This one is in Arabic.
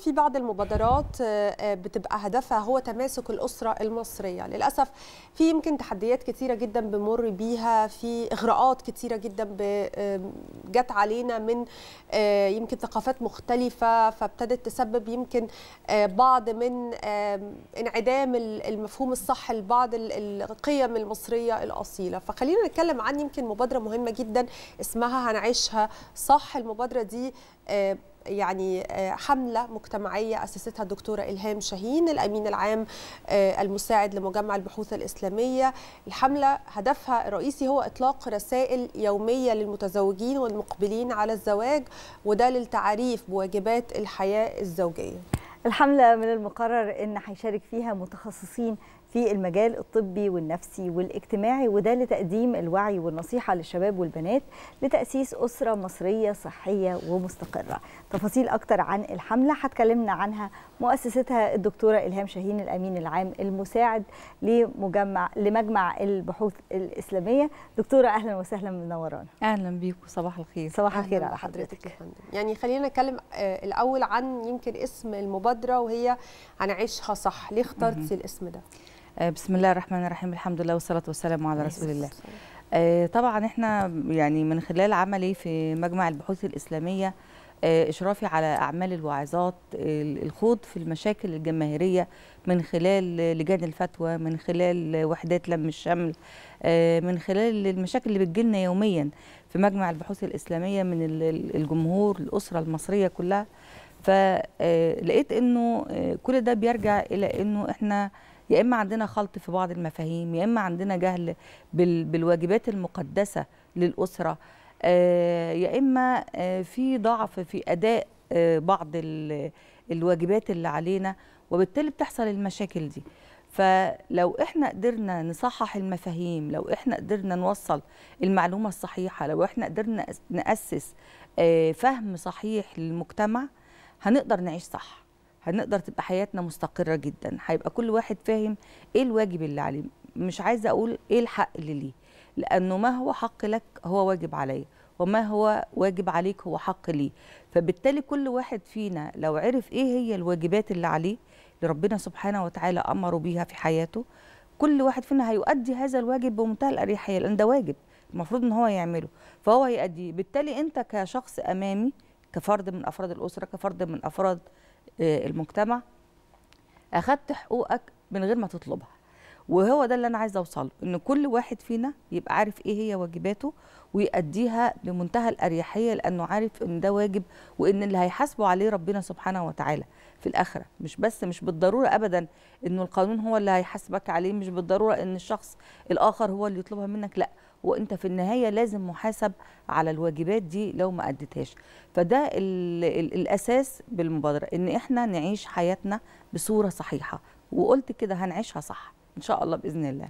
في بعض المبادرات آه، آه، بتبقى هدفها هو تماسك الأسرة المصرية للأسف في يمكن تحديات كتيرة جدا بمر بيها في إغراءات كتيرة جدا جت علينا من آه، يمكن ثقافات مختلفة فابتدت تسبب يمكن بعض من انعدام المفهوم الصح لبعض القيم المصرية الأصيلة فخلينا نتكلم عن يمكن مبادرة مهمة جدا اسمها هنعيشها صح المبادرة دي يعني آه، حملة مجتمعية أسستها الدكتورة إلهام شاهين الأمين العام آه، المساعد لمجمع البحوث الإسلامية الحملة هدفها الرئيسي هو إطلاق رسائل يومية للمتزوجين والمقبلين على الزواج وده للتعريف بواجبات الحياة الزوجية الحملة من المقرر أن هيشارك فيها متخصصين في المجال الطبي والنفسي والاجتماعي وده لتقديم الوعي والنصيحة للشباب والبنات لتأسيس أسرة مصرية صحية ومستقرة تفاصيل أكتر عن الحملة هتكلمنا عنها مؤسستها الدكتورة إلهام شاهين الأمين العام المساعد لمجمع لمجمع البحوث الإسلامية دكتورة أهلا وسهلا منورانا أهلا بيكم صباح الخير صباح الخير على حضرتك يعني خلينا نتكلم آه، الأول عن يمكن اسم المبادرة وهي هنعيشها صح ليه اخترتي الاسم ده؟ آه، بسم الله الرحمن الرحيم الحمد لله والصلاة والسلام على رسول الله آه، طبعا احنا يعني من خلال عملي في مجمع البحوث الإسلامية آه، إشرافي على أعمال الواعظات الخوض في المشاكل الجماهيرية من خلال لجان الفتوى من خلال وحدات لم الشمل من خلال المشاكل اللي بتجيلنا يوميا في مجمع البحوث الإسلامية من الجمهور الأسرة المصرية كلها فلقيت أنه كل ده بيرجع إلى أنه إحنا يا اما عندنا خلط في بعض المفاهيم يا اما عندنا جهل بالواجبات المقدسه للاسره آه، يا اما آه، في ضعف في اداء آه، بعض الواجبات اللي علينا وبالتالي بتحصل المشاكل دي فلو احنا قدرنا نصحح المفاهيم لو احنا قدرنا نوصل المعلومه الصحيحه لو احنا قدرنا ناسس فهم صحيح للمجتمع هنقدر نعيش صح هنقدر تبقى حياتنا مستقره جدا هيبقى كل واحد فاهم ايه الواجب اللي عليه مش عايزه اقول ايه الحق اللي ليه لانه ما هو حق لك هو واجب عليا وما هو واجب عليك هو حق لي فبالتالي كل واحد فينا لو عرف ايه هي الواجبات اللي عليه اللي ربنا سبحانه وتعالى امره بيها في حياته كل واحد فينا هيؤدي هذا الواجب بمنتهى الاريحيه لان ده واجب المفروض ان هو يعمله فهو هيأديه بالتالي انت كشخص امامي كفرد من افراد الاسره كفرد من افراد المجتمع اخدت حقوقك من غير ما تطلبها وهو ده اللي انا عايزه اوصله ان كل واحد فينا يبقى عارف ايه هي واجباته ويأديها بمنتهى الاريحيه لانه عارف ان ده واجب وان اللي هيحاسبه عليه ربنا سبحانه وتعالى في الاخره مش بس مش بالضروره ابدا انه القانون هو اللي هيحاسبك عليه مش بالضروره ان الشخص الاخر هو اللي يطلبها منك لا وانت في النهايه لازم محاسب على الواجبات دي لو ما اديتهاش فده الـ الـ الاساس بالمبادره ان احنا نعيش حياتنا بصوره صحيحه وقلت كده هنعيشها صح ان شاء الله باذن الله